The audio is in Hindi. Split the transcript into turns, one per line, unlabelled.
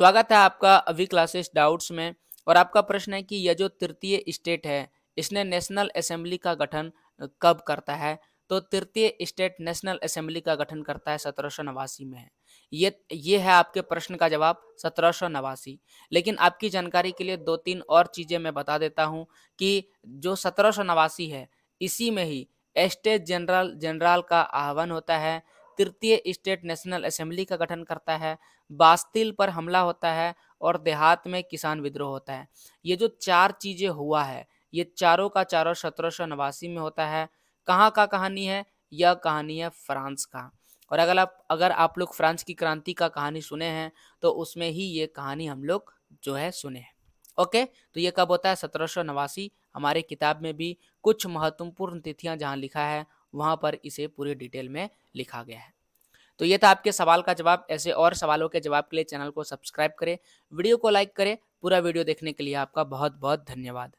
स्वागत है आपका अभी क्लासेस डाउट्स में और आपका प्रश्न है कि यह जो तृतीय स्टेट है इसने नेशनल असेंबली का गठन कब करता है तो तृतीय स्टेट नेशनल असेंबली का गठन करता है सत्रह सौ नवासी में है ये ये है आपके प्रश्न का जवाब सत्रह सौ नवासी लेकिन आपकी जानकारी के लिए दो तीन और चीज़ें मैं बता देता हूँ कि जो सत्रह सौ नवासी है इसी में ही एस्टेट जनरल जनरल का आह्वान होता है तृतीय स्टेट नेशनल असेंबली का गठन करता है बास्तिल पर हमला होता है और देहात में किसान विद्रोह होता है ये जो चार चीज़ें हुआ है ये चारों का चारों सत्रह नवासी में होता है कहाँ का कहानी है यह कहानी है फ्रांस का और अगर आप अगर आप लोग फ्रांस की क्रांति का कहानी सुने हैं तो उसमें ही ये कहानी हम लोग जो है सुने हैं ओके तो ये कब होता है सत्रह नवासी हमारे किताब में भी कुछ महत्वपूर्ण तिथियां जहां लिखा है वहाँ पर इसे पूरे डिटेल में लिखा गया है तो ये था आपके सवाल का जवाब ऐसे और सवालों के जवाब के लिए चैनल को सब्सक्राइब करें वीडियो को लाइक करें पूरा वीडियो देखने के लिए आपका बहुत बहुत धन्यवाद